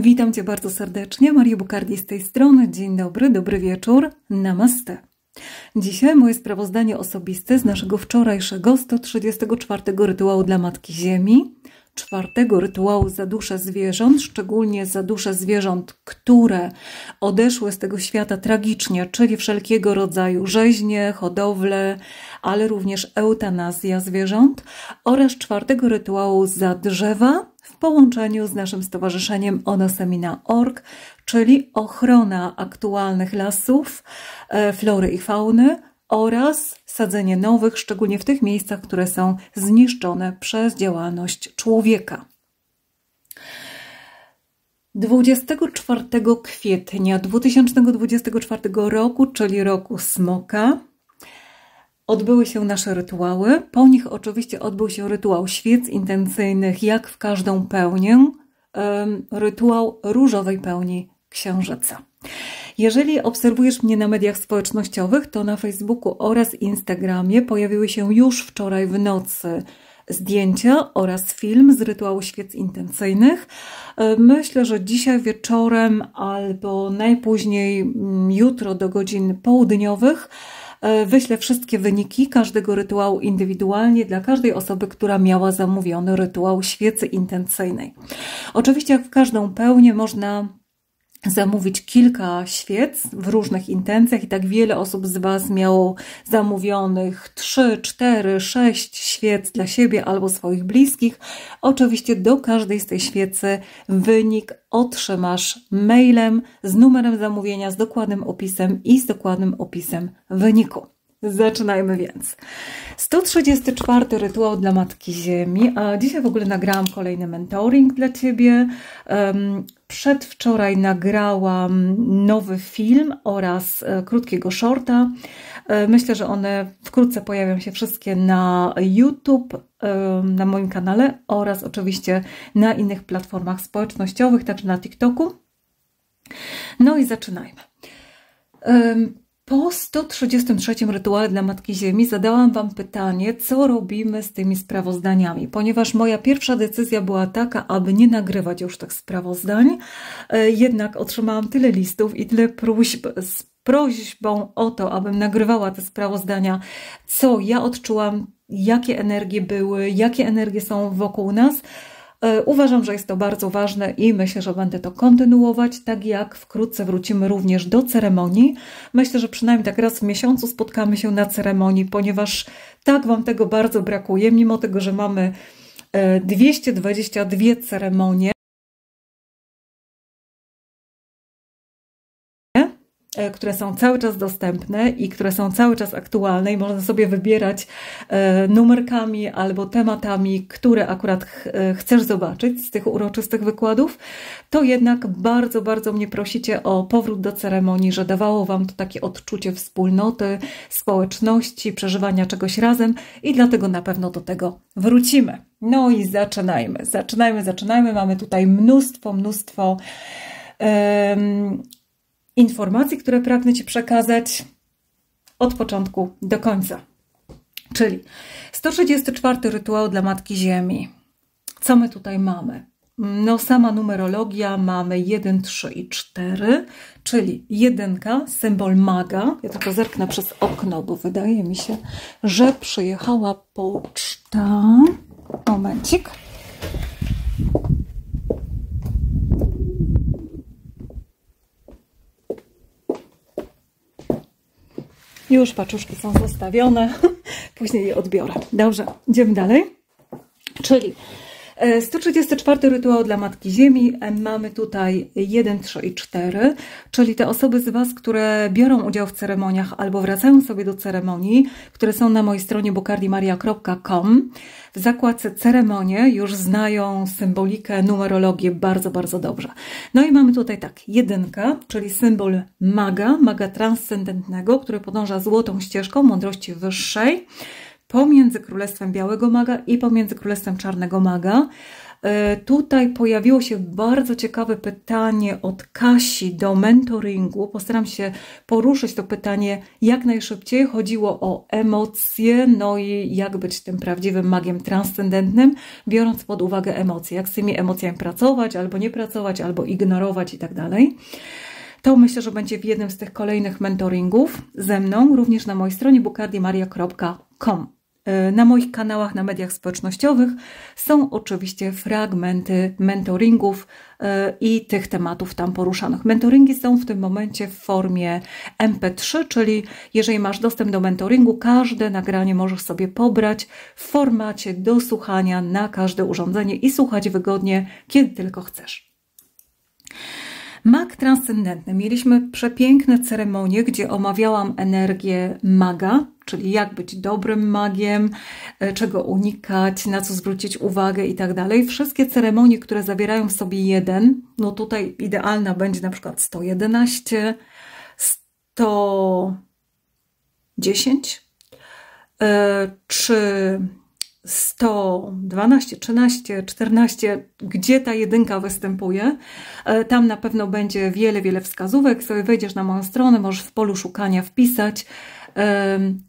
Witam Cię bardzo serdecznie, Maria Bukardi z tej strony. Dzień dobry, dobry wieczór, namaste. Dzisiaj moje sprawozdanie osobiste z naszego wczorajszego 134 rytuału dla Matki Ziemi, czwartego rytuału zadusza zwierząt, szczególnie zadusza zwierząt, które odeszły z tego świata tragicznie, czyli wszelkiego rodzaju rzeźnie, hodowle, ale również eutanazja zwierząt oraz czwartego rytuału za drzewa w połączeniu z naszym stowarzyszeniem onosemina.org, czyli ochrona aktualnych lasów, e, flory i fauny, oraz sadzenie nowych, szczególnie w tych miejscach, które są zniszczone przez działalność człowieka. 24 kwietnia 2024 roku, czyli roku smoka, odbyły się nasze rytuały. Po nich oczywiście odbył się rytuał świec intencyjnych, jak w każdą pełnię, rytuał różowej pełni księżyca. Jeżeli obserwujesz mnie na mediach społecznościowych, to na Facebooku oraz Instagramie pojawiły się już wczoraj w nocy zdjęcia oraz film z rytuału świec intencyjnych. Myślę, że dzisiaj wieczorem albo najpóźniej mm, jutro do godzin południowych e, wyślę wszystkie wyniki każdego rytuału indywidualnie dla każdej osoby, która miała zamówiony rytuał świecy intencyjnej. Oczywiście, jak w każdą pełnię, można zamówić kilka świec w różnych intencjach i tak wiele osób z Was miało zamówionych 3, 4, 6 świec dla siebie albo swoich bliskich. Oczywiście do każdej z tej świecy wynik otrzymasz mailem z numerem zamówienia, z dokładnym opisem i z dokładnym opisem wyniku. Zaczynajmy więc. 134 rytuał dla Matki Ziemi. Dzisiaj w ogóle nagrałam kolejny mentoring dla Ciebie. Przedwczoraj nagrałam nowy film oraz e, krótkiego shorta. E, myślę, że one wkrótce pojawią się wszystkie na YouTube, e, na moim kanale oraz oczywiście na innych platformach społecznościowych, także na TikToku. No i zaczynajmy. Po 133 rytuale dla Matki Ziemi zadałam Wam pytanie, co robimy z tymi sprawozdaniami, ponieważ moja pierwsza decyzja była taka, aby nie nagrywać już tych sprawozdań, e, jednak otrzymałam tyle listów i tyle próśb z prośbą o to, abym nagrywała te sprawozdania, co ja odczułam, jakie energie były, jakie energie są wokół nas – E, uważam, że jest to bardzo ważne i myślę, że będę to kontynuować, tak jak wkrótce wrócimy również do ceremonii. Myślę, że przynajmniej tak raz w miesiącu spotkamy się na ceremonii, ponieważ tak Wam tego bardzo brakuje, mimo tego, że mamy 222 e, ceremonie. E, które są cały czas dostępne i które są cały czas aktualne i można sobie wybierać e, numerkami albo tematami, które akurat e, chcesz zobaczyć z tych uroczystych wykładów, to jednak bardzo, bardzo mnie prosicie o powrót do ceremonii, że dawało Wam to takie odczucie wspólnoty, społeczności, przeżywania czegoś razem i dlatego na pewno do tego wrócimy. No i zaczynajmy, zaczynajmy, zaczynajmy. Mamy tutaj mnóstwo, mnóstwo informacji, które pragnę Ci przekazać od początku do końca. Czyli 134 rytuał dla Matki Ziemi. Co my tutaj mamy? No, sama numerologia mamy 1, 3 i 4, czyli 1 symbol maga. Ja tylko zerknę przez okno, bo wydaje mi się, że przyjechała poczta. Momencik. Już paczuszki są zostawione. Później je odbiorę. Dobrze, idziemy dalej. Czyli 134 e, rytuał dla Matki Ziemi. E, mamy tutaj 1, 3 i 4, czyli te osoby z Was, które biorą udział w ceremoniach albo wracają sobie do ceremonii, które są na mojej stronie bocardimaria.com. W zakładce ceremonie już znają symbolikę, numerologię bardzo, bardzo dobrze. No i mamy tutaj tak, jedynka, czyli symbol maga, maga transcendentnego, który podąża złotą ścieżką mądrości wyższej pomiędzy Królestwem Białego Maga i pomiędzy Królestwem Czarnego Maga. E, tutaj pojawiło się bardzo ciekawe pytanie od Kasi do mentoringu. Postaram się poruszyć to pytanie jak najszybciej. Chodziło o emocje, no i jak być tym prawdziwym magiem transcendentnym, biorąc pod uwagę emocje. Jak z tymi emocjami pracować, albo nie pracować, albo ignorować i tak dalej. To myślę, że będzie w jednym z tych kolejnych mentoringów ze mną, również na mojej stronie bukadimaria.com E, na moich kanałach na mediach społecznościowych są oczywiście fragmenty mentoringów e, i tych tematów tam poruszanych. Mentoringi są w tym momencie w formie MP3, czyli jeżeli masz dostęp do mentoringu, każde nagranie możesz sobie pobrać w formacie do słuchania na każde urządzenie i słuchać wygodnie, kiedy tylko chcesz. Mag transcendentny. Mieliśmy przepiękne ceremonie, gdzie omawiałam energię maga, czyli jak być dobrym magiem, e, czego unikać, na co zwrócić uwagę i tak dalej. Wszystkie ceremonie, które zawierają w sobie jeden, no tutaj idealna będzie na przykład 111, 110 czy 100, 12, 13, 14, gdzie ta jedynka występuje. E, tam na pewno będzie wiele, wiele wskazówek. Sobie wejdziesz na moją stronę, możesz w polu szukania wpisać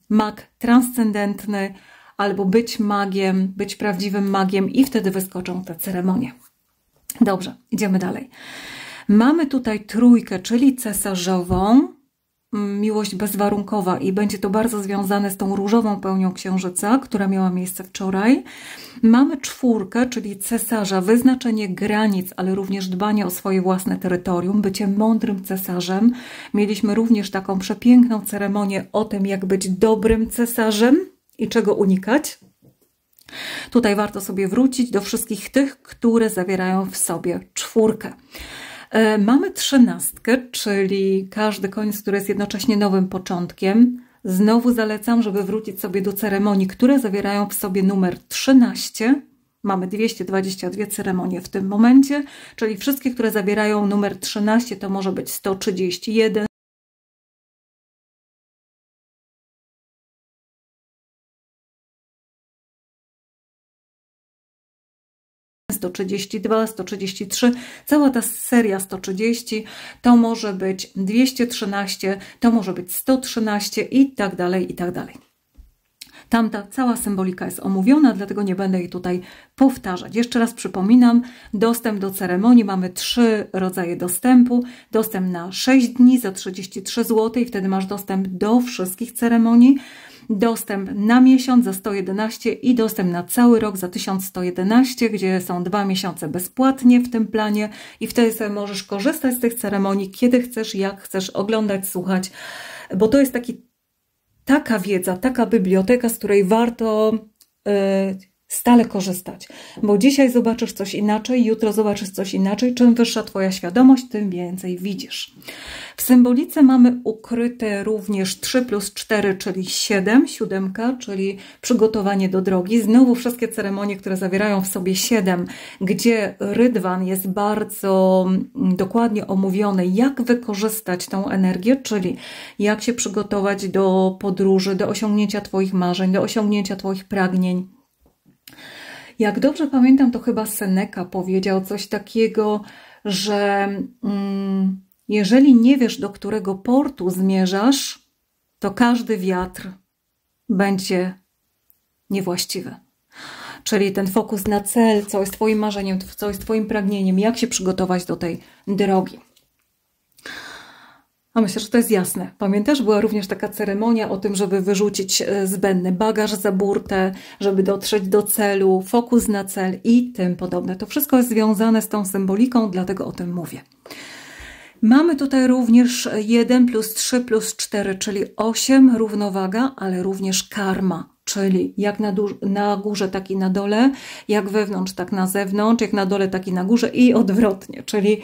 mag transcendentny albo być magiem, być prawdziwym magiem i wtedy wyskoczą te ceremonie. Dobrze, idziemy dalej. Mamy tutaj trójkę, czyli cesarzową, miłość bezwarunkowa i będzie to bardzo związane z tą różową pełnią księżyca, która miała miejsce wczoraj. Mamy czwórkę, czyli cesarza, wyznaczenie granic, ale również dbanie o swoje własne terytorium, bycie mądrym cesarzem. Mieliśmy również taką przepiękną ceremonię o tym, jak być dobrym cesarzem i czego unikać. Tutaj warto sobie wrócić do wszystkich tych, które zawierają w sobie czwórkę. E, mamy trzynastkę, czyli każdy koniec, który jest jednocześnie nowym początkiem. Znowu zalecam, żeby wrócić sobie do ceremonii, które zawierają w sobie numer 13. Mamy 222 ceremonie w tym momencie, czyli wszystkie, które zawierają numer 13, to może być 131, 132, 133, cała ta seria 130, to może być 213, to może być 113 i tak dalej, i tak dalej. Tam ta cała symbolika jest omówiona, dlatego nie będę jej tutaj powtarzać. Jeszcze raz przypominam, dostęp do ceremonii mamy trzy rodzaje dostępu. Dostęp na 6 dni za 33 zł i wtedy masz dostęp do wszystkich ceremonii dostęp na miesiąc za 111 i dostęp na cały rok za 1111, gdzie są dwa miesiące bezpłatnie w tym planie i wtedy sobie możesz korzystać z tych ceremonii, kiedy chcesz, jak chcesz, oglądać, słuchać, bo to jest taki, taka wiedza, taka biblioteka, z której warto y, Stale korzystać, bo dzisiaj zobaczysz coś inaczej, jutro zobaczysz coś inaczej. Czym wyższa Twoja świadomość, tym więcej widzisz. W symbolice mamy ukryte również 3 plus 4, czyli 7, siódemka, czyli przygotowanie do drogi. Znowu wszystkie ceremonie, które zawierają w sobie 7, gdzie rydwan jest bardzo mm, dokładnie omówiony, jak wykorzystać tą energię, czyli jak się przygotować do podróży, do osiągnięcia Twoich marzeń, do osiągnięcia Twoich pragnień jak dobrze pamiętam, to chyba Seneca powiedział coś takiego, że mm, jeżeli nie wiesz, do którego portu zmierzasz, to każdy wiatr będzie niewłaściwy. Czyli ten fokus na cel, co jest Twoim marzeniem, co jest Twoim pragnieniem, jak się przygotować do tej drogi. A myślę, że to jest jasne. Pamiętasz, była również taka ceremonia o tym, żeby wyrzucić e, zbędny bagaż za burtę, żeby dotrzeć do celu, fokus na cel i tym podobne. To wszystko jest związane z tą symboliką, dlatego o tym mówię. Mamy tutaj również 1 plus 3 plus 4, czyli 8 równowaga, ale również karma czyli jak na, na, górze, tak i na dole, jak wewnątrz, tak na zewnątrz, jak na dole, tak i na górze i odwrotnie, czyli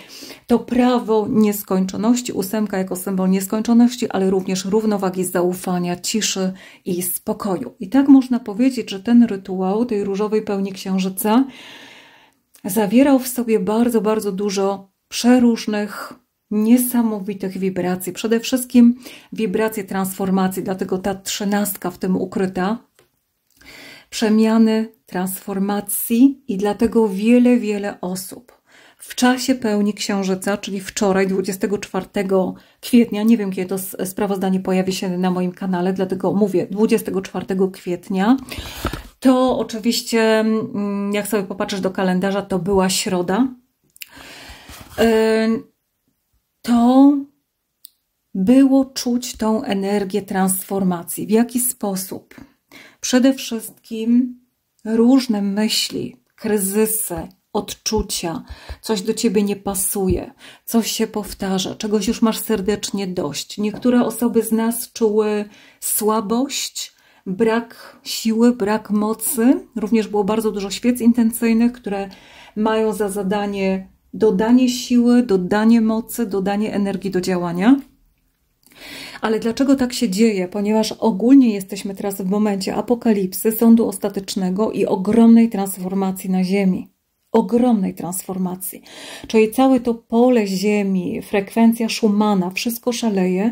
to prawo nieskończoności, ósemka jako symbol nieskończoności, ale również równowagi zaufania, ciszy i spokoju. I tak można powiedzieć, że ten rytuał tej różowej pełni księżyca zawierał w sobie bardzo, bardzo dużo przeróżnych niesamowitych wibracji. Przede wszystkim wibracje transformacji, dlatego ta trzynastka w tym ukryta, przemiany, transformacji i dlatego wiele, wiele osób w czasie pełni księżyca, czyli wczoraj, 24 kwietnia, nie wiem kiedy to sprawozdanie pojawi się na moim kanale, dlatego mówię 24 kwietnia, to oczywiście, mm, jak sobie popatrzysz do kalendarza, to była środa. To było czuć tą energię transformacji. W jaki sposób? Przede wszystkim różne myśli, kryzysy, odczucia, coś do ciebie nie pasuje, coś się powtarza, czegoś już masz serdecznie dość. Niektóre osoby z nas czuły słabość, brak siły, brak mocy. Również było bardzo dużo świec intencyjnych, które mają za zadanie dodanie siły, dodanie mocy, dodanie energii do działania. Ale dlaczego tak się dzieje? Ponieważ ogólnie jesteśmy teraz w momencie apokalipsy, sądu ostatecznego i ogromnej transformacji na Ziemi ogromnej transformacji. Czyli całe to pole Ziemi, frekwencja Schumana, wszystko szaleje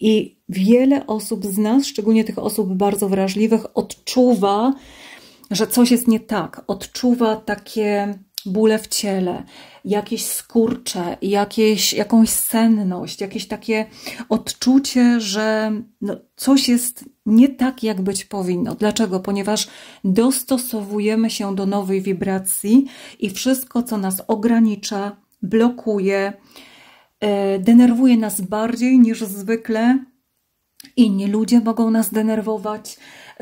i wiele osób z nas, szczególnie tych osób bardzo wrażliwych, odczuwa, że coś jest nie tak, odczuwa takie bóle w ciele, jakieś skurcze, jakieś, jakąś senność, jakieś takie odczucie, że no, coś jest nie tak, jak być powinno. Dlaczego? Ponieważ dostosowujemy się do nowej wibracji i wszystko, co nas ogranicza, blokuje, e, denerwuje nas bardziej niż zwykle. Inni ludzie mogą nas denerwować,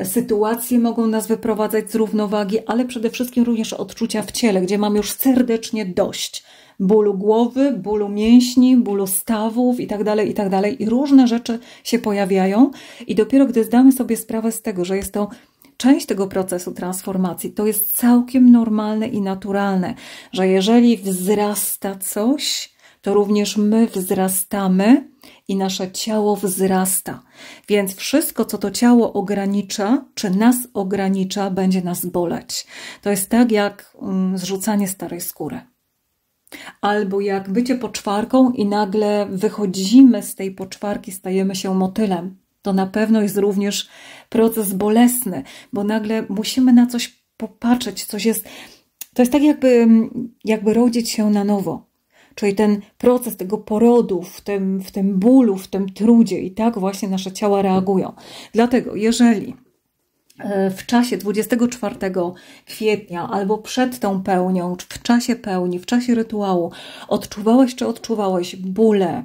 sytuacje mogą nas wyprowadzać z równowagi, ale przede wszystkim również odczucia w ciele, gdzie mam już serdecznie dość bólu głowy, bólu mięśni, bólu stawów itd., tak itd. Tak I różne rzeczy się pojawiają i dopiero gdy zdamy sobie sprawę z tego, że jest to część tego procesu transformacji. To jest całkiem normalne i naturalne, że jeżeli wzrasta coś, to również my wzrastamy i nasze ciało wzrasta. Więc wszystko, co to ciało ogranicza, czy nas ogranicza, będzie nas boleć. To jest tak jak mm, zrzucanie starej skóry. Albo jak bycie poczwarką i nagle wychodzimy z tej poczwarki, stajemy się motylem. To na pewno jest również proces bolesny, bo nagle musimy na coś popatrzeć, coś jest. To jest tak, jakby, jakby rodzić się na nowo. Czyli ten proces tego porodu w tym, w tym bólu, w tym trudzie i tak właśnie nasze ciała reagują. Dlatego, jeżeli e, w czasie 24 kwietnia albo przed tą pełnią, w czasie pełni, w czasie rytuału odczuwałeś czy odczuwałeś bóle,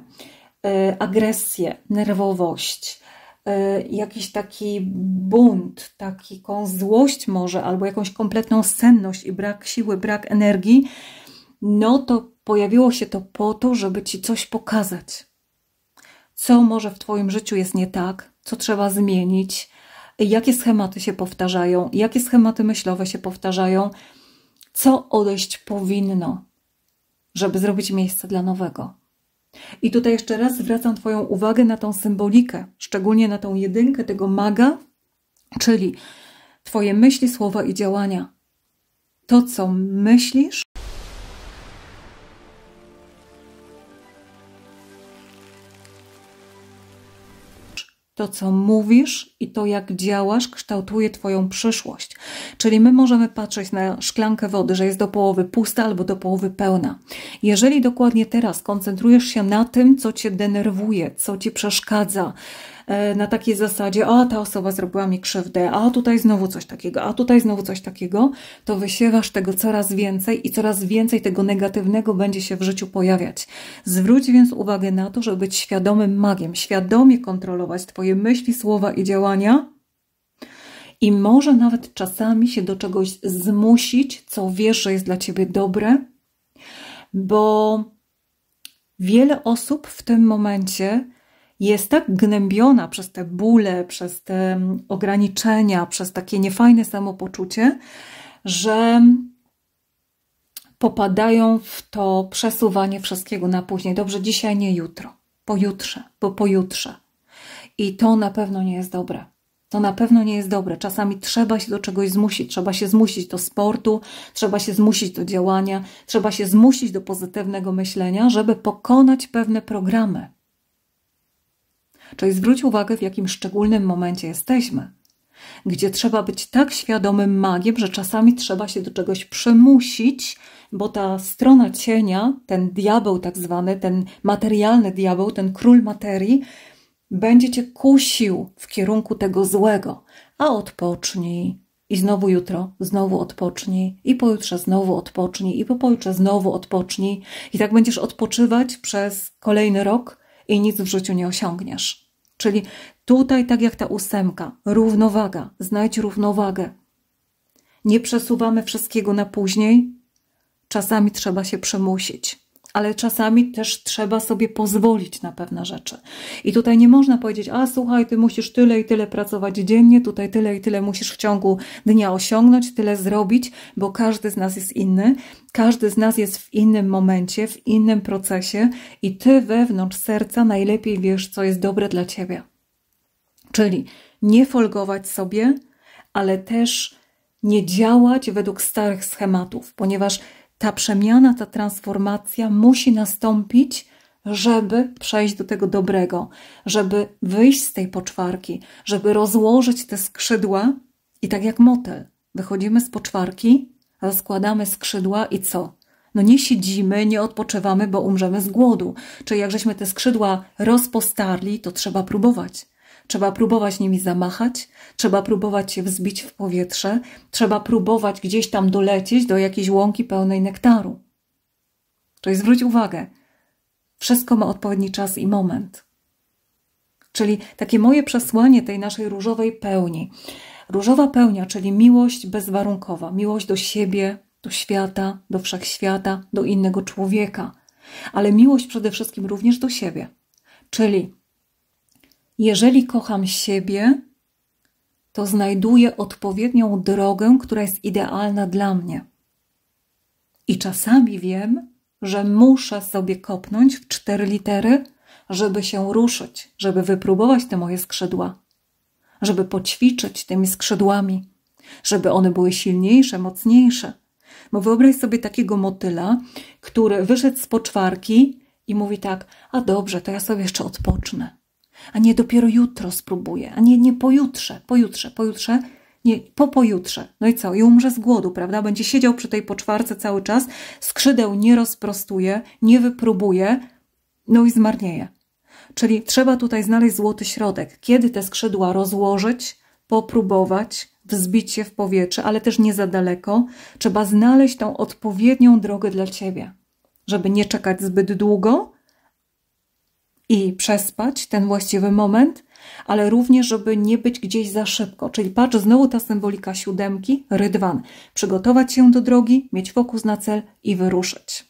e, agresję, nerwowość, e, jakiś taki bunt, taką złość może, albo jakąś kompletną senność i brak siły, brak energii, no to Pojawiło się to po to, żeby ci coś pokazać. Co może w Twoim życiu jest nie tak, co trzeba zmienić, jakie schematy się powtarzają, jakie schematy myślowe się powtarzają, co odejść powinno, żeby zrobić miejsce dla nowego. I tutaj jeszcze raz zwracam Twoją uwagę na tą symbolikę, szczególnie na tą jedynkę tego maga, czyli Twoje myśli, słowa i działania. To, co myślisz, To, co mówisz i to, jak działasz, kształtuje Twoją przyszłość. Czyli my możemy patrzeć na szklankę wody, że jest do połowy pusta albo do połowy pełna. Jeżeli dokładnie teraz koncentrujesz się na tym, co Cię denerwuje, co Ci przeszkadza, E, na takiej zasadzie, a ta osoba zrobiła mi krzywdę, a tutaj znowu coś takiego, a tutaj znowu coś takiego, to wysiewasz tego coraz więcej i coraz więcej tego negatywnego będzie się w życiu pojawiać. Zwróć więc uwagę na to, żeby być świadomym magiem, świadomie kontrolować Twoje myśli, słowa i działania, i może nawet czasami się do czegoś zmusić, co wiesz, że jest dla ciebie dobre, bo wiele osób w tym momencie jest tak gnębiona przez te bóle, przez te mm, ograniczenia, przez takie niefajne samopoczucie, że popadają w to przesuwanie wszystkiego na później. Dobrze, dzisiaj nie jutro, pojutrze, bo pojutrze. I to na pewno nie jest dobre. To na pewno nie jest dobre. Czasami trzeba się do czegoś zmusić. Trzeba się zmusić do sportu, trzeba się zmusić do działania, trzeba się zmusić do pozytywnego myślenia, żeby pokonać pewne programy. Czyli zwróć uwagę, w jakim szczególnym momencie jesteśmy, gdzie trzeba być tak świadomym magiem, że czasami trzeba się do czegoś przymusić, bo ta strona cienia, ten diabeł tak zwany, ten materialny diabeł, ten król materii, będzie cię kusił w kierunku tego złego. A odpocznij, i znowu jutro, znowu odpocznij, i pojutrze znowu odpocznij, i po pojutrze znowu odpocznij. I tak będziesz odpoczywać przez kolejny rok i nic w życiu nie osiągniesz. Czyli tutaj, tak jak ta ósemka, równowaga, znajdź równowagę. Nie przesuwamy wszystkiego na później, czasami trzeba się przemusić ale czasami też trzeba sobie pozwolić na pewne rzeczy. I tutaj nie można powiedzieć, a słuchaj, ty musisz tyle i tyle pracować dziennie, tutaj tyle i tyle musisz w ciągu dnia osiągnąć, tyle zrobić, bo każdy z nas jest inny, każdy z nas jest w innym momencie, w innym procesie i ty wewnątrz serca najlepiej wiesz, co jest dobre dla ciebie. Czyli nie folgować sobie, ale też nie działać według starych schematów, ponieważ ta przemiana, ta transformacja musi nastąpić, żeby przejść do tego dobrego, żeby wyjść z tej poczwarki, żeby rozłożyć te skrzydła i tak jak motel. Wychodzimy z poczwarki, rozkładamy skrzydła i co? No nie siedzimy, nie odpoczywamy, bo umrzemy z głodu. Czyli jak żeśmy te skrzydła rozpostarli, to trzeba próbować. Trzeba próbować nimi zamachać, trzeba próbować się wzbić w powietrze, trzeba próbować gdzieś tam dolecieć do jakiejś łąki pełnej nektaru. Czyli zwróć uwagę, wszystko ma odpowiedni czas i moment. Czyli takie moje przesłanie tej naszej różowej pełni. Różowa pełnia, czyli miłość bezwarunkowa, miłość do siebie, do świata, do wszechświata, do innego człowieka, ale miłość przede wszystkim również do siebie. Czyli jeżeli kocham siebie, to znajduję odpowiednią drogę, która jest idealna dla mnie. I czasami wiem, że muszę sobie kopnąć w cztery litery, żeby się ruszyć, żeby wypróbować te moje skrzydła, żeby poćwiczyć tymi skrzydłami, żeby one były silniejsze, mocniejsze. Bo wyobraź sobie takiego motyla, który wyszedł z poczwarki i mówi tak: A dobrze, to ja sobie jeszcze odpocznę a nie dopiero jutro spróbuję, a nie, nie pojutrze, pojutrze, pojutrze, nie, po pojutrze. No i co? I umrze z głodu, prawda? Będzie siedział przy tej poczwarce cały czas, skrzydeł nie rozprostuje, nie wypróbuje, no i zmarnieje. Czyli trzeba tutaj znaleźć złoty środek. Kiedy te skrzydła rozłożyć, popróbować, wzbić się w powietrze, ale też nie za daleko. Trzeba znaleźć tą odpowiednią drogę dla Ciebie, żeby nie czekać zbyt długo, i przespać ten właściwy moment, ale również, żeby nie być gdzieś za szybko. Czyli patrz, znowu ta symbolika siódemki, rydwan. Przygotować się do drogi, mieć fokus na cel i wyruszyć.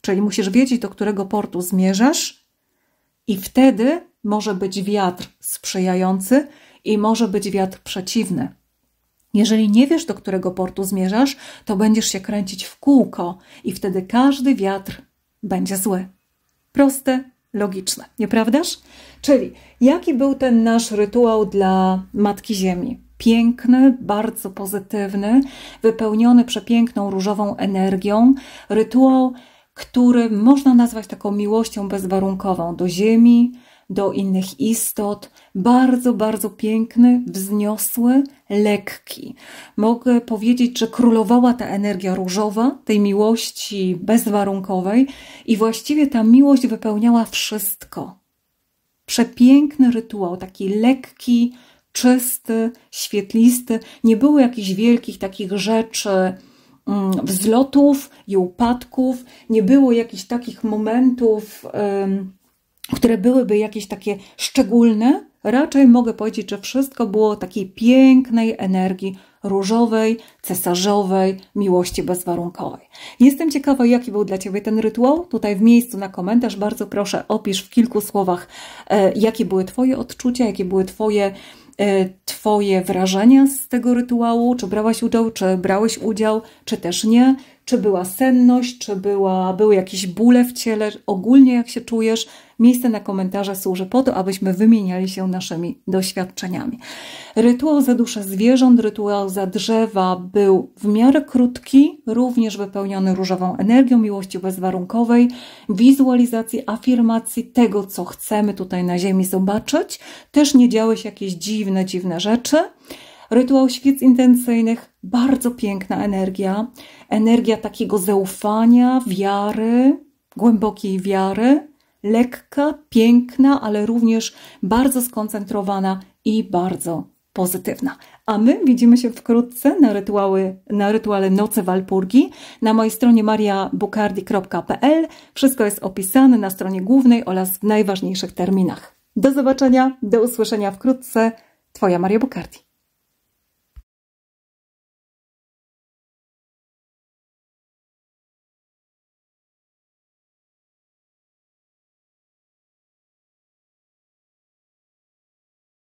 Czyli musisz wiedzieć, do którego portu zmierzasz, i wtedy może być wiatr sprzyjający i może być wiatr przeciwny. Jeżeli nie wiesz, do którego portu zmierzasz, to będziesz się kręcić w kółko i wtedy każdy wiatr będzie zły. Proste, logiczne, nieprawdaż? Czyli jaki był ten nasz rytuał dla Matki Ziemi? Piękny, bardzo pozytywny, wypełniony przepiękną różową energią, rytuał, który można nazwać taką miłością bezwarunkową do ziemi, do innych istot, bardzo, bardzo piękny, wzniosły, lekki. Mogę powiedzieć, że królowała ta energia różowa, tej miłości bezwarunkowej i właściwie ta miłość wypełniała wszystko. Przepiękny rytuał, taki lekki, czysty, świetlisty. Nie było jakichś wielkich takich rzeczy, mm, wzlotów i upadków, nie było jakichś takich momentów które byłyby jakieś takie szczególne, raczej mogę powiedzieć, że wszystko było takiej pięknej energii różowej, cesarzowej, miłości bezwarunkowej. Jestem ciekawa, jaki był dla Ciebie ten rytuał. Tutaj w miejscu na komentarz bardzo proszę opisz w kilku słowach, e, jakie były Twoje odczucia, jakie były Twoje e, Twoje wrażenia z tego rytuału, czy brałaś udział, czy brałeś udział, czy też nie, czy była senność, czy była, były jakieś bóle w ciele, ogólnie jak się czujesz. Miejsce na komentarze służy po to, abyśmy wymieniali się naszymi doświadczeniami. Rytuał za duszę zwierząt, rytuał za drzewa był w miarę krótki, również wypełniony różową energią miłości bezwarunkowej, wizualizacji, afirmacji tego, co chcemy tutaj na Ziemi zobaczyć. Też nie działy się jakieś dziwne, dziwne rzeczy. Rytuał świec intencyjnych, bardzo piękna energia, energia takiego zaufania, wiary, głębokiej wiary, lekka, piękna, ale również bardzo skoncentrowana i bardzo pozytywna. A my widzimy się wkrótce na, rytuały, na rytuale Nocy Walpurgi na mojej stronie mariabukardi.pl. Wszystko jest opisane na stronie głównej oraz w najważniejszych terminach. Do zobaczenia, do usłyszenia wkrótce. Twoja Maria Bukardi.